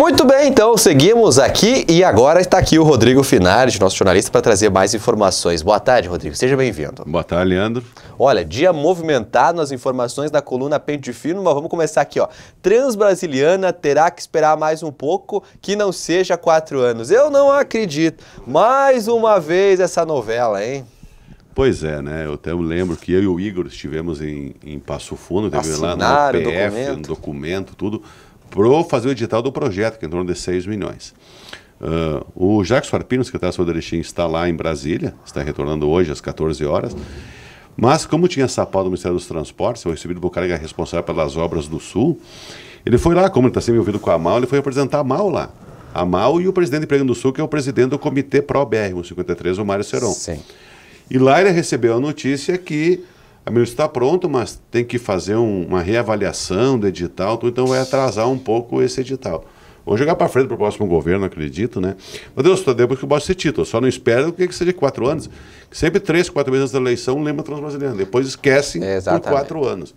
Muito bem, então seguimos aqui e agora está aqui o Rodrigo Finardi, nosso jornalista, para trazer mais informações. Boa tarde, Rodrigo. Seja bem-vindo. Boa tarde, Leandro. Olha, dia movimentado nas informações da coluna Pente Fino, mas vamos começar aqui, ó. Transbrasiliana terá que esperar mais um pouco, que não seja quatro anos. Eu não acredito. Mais uma vez essa novela, hein? Pois é, né? Eu até lembro que eu e o Igor estivemos em, em Passo Fundo, teve lá no PF, documento. um documento, tudo para fazer o edital do projeto, que é em torno de 6 milhões. Uh, o Jacques Farpino, secretário do Erechim, está lá em Brasília, está retornando hoje às 14 horas. Mas, como tinha essa pauta do Ministério dos Transportes, foi recebido do Bucarega é responsável pelas obras do Sul, ele foi lá, como ele está sempre ouvido com a MAL, ele foi apresentar a MAL lá. A MAL e o presidente do Emprego do Sul, que é o presidente do Comitê Pro-BR, o 53, o Mário Seron. Sim. E lá ele recebeu a notícia que a ministra está pronto, mas tem que fazer um, uma reavaliação do edital, então vai atrasar um pouco esse edital. Vou jogar para frente para o próximo governo, acredito, né? Mas Deus, depois que eu bote esse título, só não espero que seja quatro anos. Sempre três, quatro meses antes da eleição lembra brasileiros. depois esquecem por quatro anos.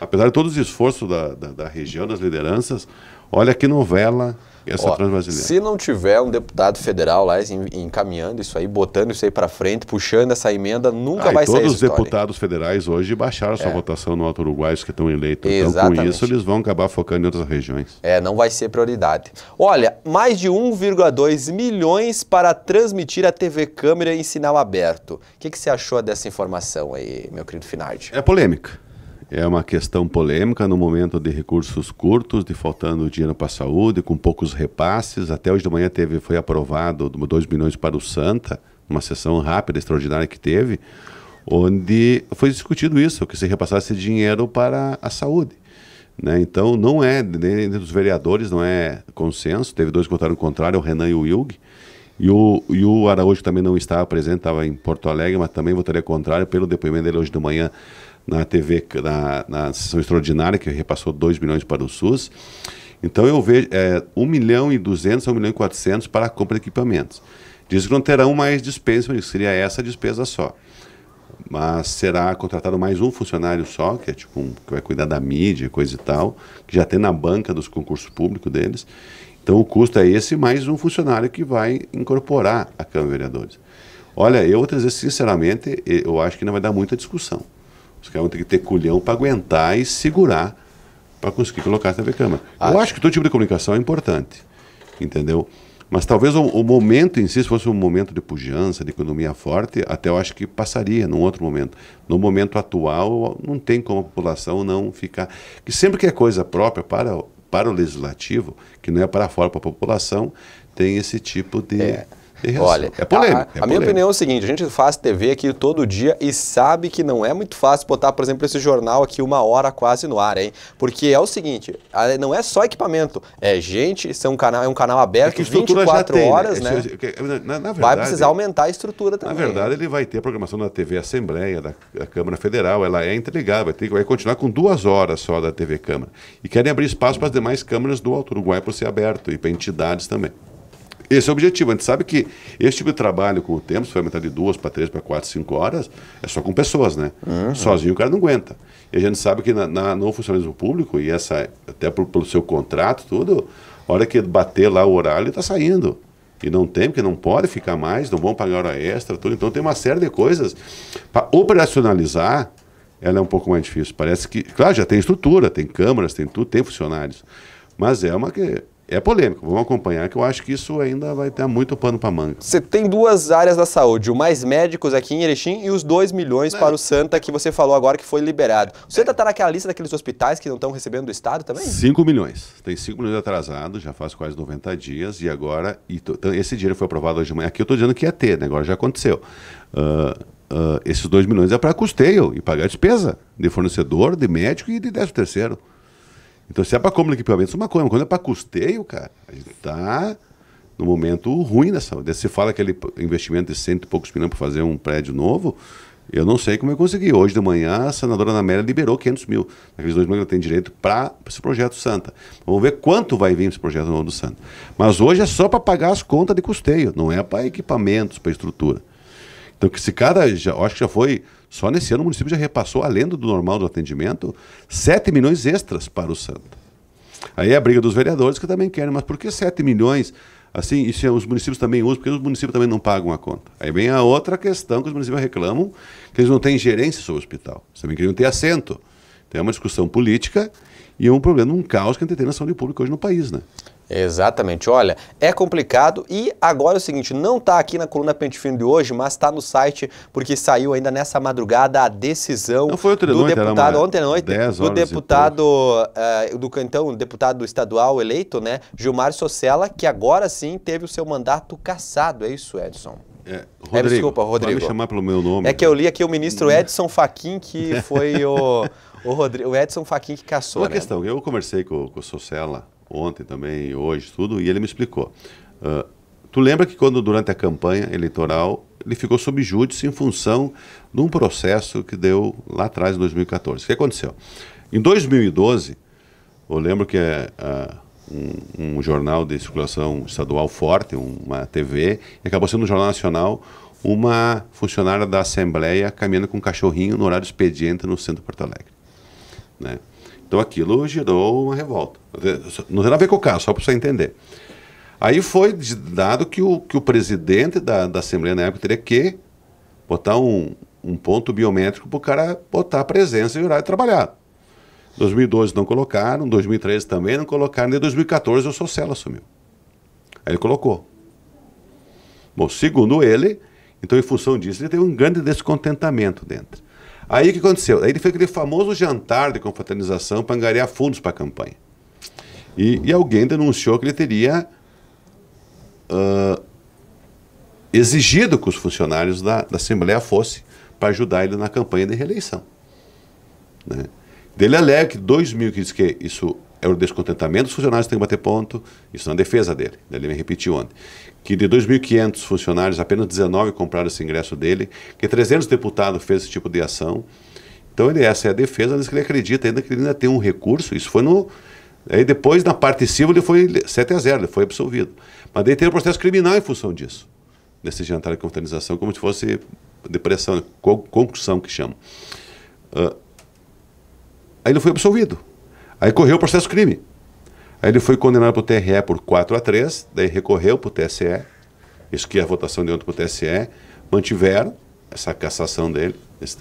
Apesar de todos os esforços da, da, da região, das lideranças, olha que novela essa é transbrasileira. Se não tiver um deputado federal lá encaminhando isso aí, botando isso aí para frente, puxando essa emenda, nunca ah, vai ser sair Todos os deputados federais hoje baixaram é. sua votação no Alto Uruguai, os que estão eleitos. Exatamente. Então, com isso, eles vão acabar focando em outras regiões. É, não vai ser prioridade. Olha, mais de 1,2 milhões para transmitir a TV câmera em sinal aberto. O que, que você achou dessa informação aí, meu querido Finardi? É polêmica. É uma questão polêmica no momento de recursos curtos, de faltando dinheiro para a saúde, com poucos repasses. Até hoje de manhã teve, foi aprovado 2 milhões para o Santa, uma sessão rápida, extraordinária que teve, onde foi discutido isso, que se repassasse dinheiro para a saúde. Né? Então, não é, dentro dos vereadores, não é consenso. Teve dois que votaram o contrário, o Renan e o Wilg. E o, e o Araújo também não estava presente, estava em Porto Alegre, mas também votaria contrário pelo depoimento dele hoje de manhã na TV, na, na sessão extraordinária, que repassou 2 milhões para o SUS. Então eu vejo é, 1 milhão e 200 a 1 milhão e 400 para a compra de equipamentos. Diz que não terão mais dispensa, seria essa despesa só. Mas será contratado mais um funcionário só, que é tipo um, que vai cuidar da mídia, coisa e tal, que já tem na banca dos concursos públicos deles. Então o custo é esse, mais um funcionário que vai incorporar a Câmara de Vereadores. Olha, eu vou dizer sinceramente, eu acho que não vai dar muita discussão. Os caras vão ter que ter culhão para aguentar e segurar para conseguir colocar a TV Câmara. Ah, eu acho que todo tipo de comunicação é importante, entendeu? Mas talvez o, o, momento em si, se fosse um momento de pujança, de economia forte, até eu acho que passaria num outro momento. No momento atual, não tem como a população não ficar. Que sempre que é coisa própria para, para o legislativo, que não é para fora, para a população, tem esse tipo de. É. Isso. Olha, é polêmico. A, a é polêmico. minha opinião é o seguinte: a gente faz TV aqui todo dia e sabe que não é muito fácil botar, por exemplo, esse jornal aqui uma hora quase no ar, hein? Porque é o seguinte: não é só equipamento, é gente, são um canal, é um canal aberto é 24 tem, né? horas, né? né? Na, na verdade, vai precisar aumentar a estrutura também. Na verdade, ele vai ter a programação da TV Assembleia, da, da Câmara Federal, ela é entregada, vai, ter, vai continuar com duas horas só da TV Câmara. E querem abrir espaço para as demais câmaras do Alto Uruguai para ser aberto e para entidades também. Esse é o objetivo. A gente sabe que esse tipo de trabalho com o tempo, se for aumentar de duas para três, para quatro, cinco horas, é só com pessoas, né? Uhum. Sozinho o cara não aguenta. E a gente sabe que na, na, no funcionalismo público, e essa, até por, pelo seu contrato, tudo, a hora que bater lá o horário, ele está saindo. E não tem, porque não pode ficar mais, não vão pagar hora extra, tudo. Então tem uma série de coisas. Para operacionalizar, ela é um pouco mais difícil. Parece que, claro, já tem estrutura, tem câmaras, tem tudo, tem funcionários. Mas é uma que é polêmico, vamos acompanhar, que eu acho que isso ainda vai ter muito pano para manga. Você tem duas áreas da saúde, o Mais Médicos aqui em Erechim e os 2 milhões é. para o Santa, que você falou agora que foi liberado. O Santa está é. Tá naquela lista daqueles hospitais que não estão recebendo do Estado também? 5 milhões. Tem 5 milhões atrasados, já faz quase 90 dias, e agora... E esse dinheiro foi aprovado hoje de manhã. Aqui eu estou dizendo que ia é ter, né? agora já aconteceu. Uh, uh, esses 2 milhões é para custeio e pagar despesa de fornecedor, de médico e de 13 terceiro. Então, se é para compra de equipamentos, é uma coisa. Quando é para custeio, cara, a gente está no momento ruim dessa. Né? Se fala aquele investimento de cento e poucos milhões para fazer um prédio novo, eu não sei como eu consegui. Hoje de manhã, a senadora Ana liberou 500 mil. Naqueles dois meses ela tem direito para esse projeto Santa. Vamos ver quanto vai vir esse projeto novo do Santa. Mas hoje é só para pagar as contas de custeio, não é para equipamentos, para estrutura. Então, que esse cara, já, eu acho que já foi, só nesse ano o município já repassou, além do normal do atendimento, 7 milhões extras para o Santa. Aí é a briga dos vereadores que também querem, mas por que 7 milhões? Assim, e se é, os municípios também usam, porque os municípios também não pagam a conta. Aí vem a outra questão que os municípios reclamam, que eles não têm gerência sobre o hospital. Eles também queriam ter assento. Então é uma discussão política e é um problema, um caos que a gente tem na saúde pública hoje no país, né? Exatamente. Olha, é complicado e agora é o seguinte, não está aqui na coluna Pente Fino de hoje, mas está no site porque saiu ainda nessa madrugada a decisão não foi do deputado era, ontem à noite do deputado uh, do cantão, deputado estadual eleito, né, Gilmar Socella, que agora sim teve o seu mandato cassado. É isso, Edson. É, é Rodrigo, é, desculpa, Rodrigo. Vai me chamar pelo meu nome. É que eu né? li aqui o ministro Edson Fachin, que foi o, o, Rodrigo, o Edson Fachin que caçou. Uma né? questão, eu conversei com, com o Socella ontem também, hoje, tudo, e ele me explicou. Uh, tu lembra que quando, durante a campanha eleitoral, ele ficou sob júdice em função de um processo que deu lá atrás, em 2014. O que aconteceu? Em 2012, eu lembro que uh, um, um, jornal de circulação estadual forte, uma TV, e acabou sendo um jornal nacional, uma funcionária da Assembleia caminhando com um cachorrinho no horário expediente no centro de Porto Alegre. Né? Então aquilo gerou uma revolta. Não tem nada a ver com o caso, só para você entender. Aí foi dado que o, que o presidente da, da Assembleia na época teria que botar um, um ponto biométrico para o cara botar a presença e horário de trabalhar. 2012 não colocaram, 2013 também não colocaram, em 2014 o Socelo assumiu. Aí ele colocou. Bom, segundo ele, então em função disso, ele teve um grande descontentamento dentro. Aí o que aconteceu? Aí ele fez aquele famoso jantar de confraternização para angariar fundos para a campanha. E, e, alguém denunciou que ele teria uh, exigido que os funcionários da, da Assembleia fossem para ajudar ele na campanha de reeleição. Né? Ele alega que 2 mil, que diz que isso é o descontentamento dos funcionários que tem que bater ponto, isso na defesa dele, né? ele me repetiu ontem, que de 2.500 funcionários, apenas 19 compraram esse ingresso dele, que 300 deputados fez esse tipo de ação. Então ele, essa é a defesa, mas que ele acredita ainda que ele ainda tem um recurso, isso foi no... Aí depois, na parte civil, ele foi 7 a 0, ele foi absolvido. Mas daí teve um processo criminal em função disso, nesse jantar de confraternização, como se fosse depressão, né? concussão que chamam. Uh, aí ele foi absolvido. Aí correu o processo crime. Aí ele foi condenado para o TRE por 4 a 3, daí recorreu para o TSE, isso que é a votação de ontem para o TSE, mantiveram essa cassação dele,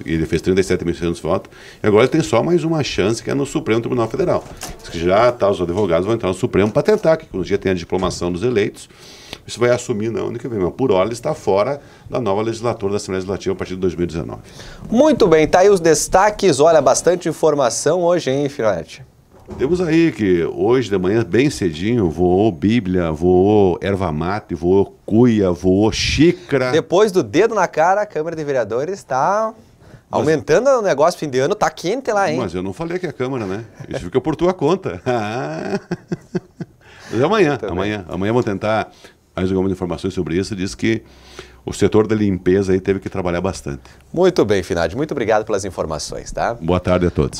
ele fez 37.600 votos, e agora ele tem só mais uma chance, que é no Supremo Tribunal Federal. que Já tá, os advogados vão entrar no Supremo para tentar que um dia tem a diplomação dos eleitos, isso vai assumir na única vez, Mas por hora ele está fora da nova legislatura da Assembleia Legislativa a partir de 2019. Muito bem, tá aí os destaques. Olha, bastante informação hoje, hein, Filete? Temos aí que hoje de manhã, bem cedinho, voou Bíblia, voou erva mate, voou cuia, voou xícara. Depois do dedo na cara, a Câmara de Vereadores está Aumentando o negócio fim de ano, tá quente lá, hein? Mas eu não falei que é a Câmara, né? Isso fica por tua conta. mas é amanhã, amanhã, amanhã vou tentar mais algumas informações sobre isso. Diz que o setor da limpeza aí teve que trabalhar bastante. Muito bem, Finade. Muito obrigado pelas informações, tá? Boa tarde a todos.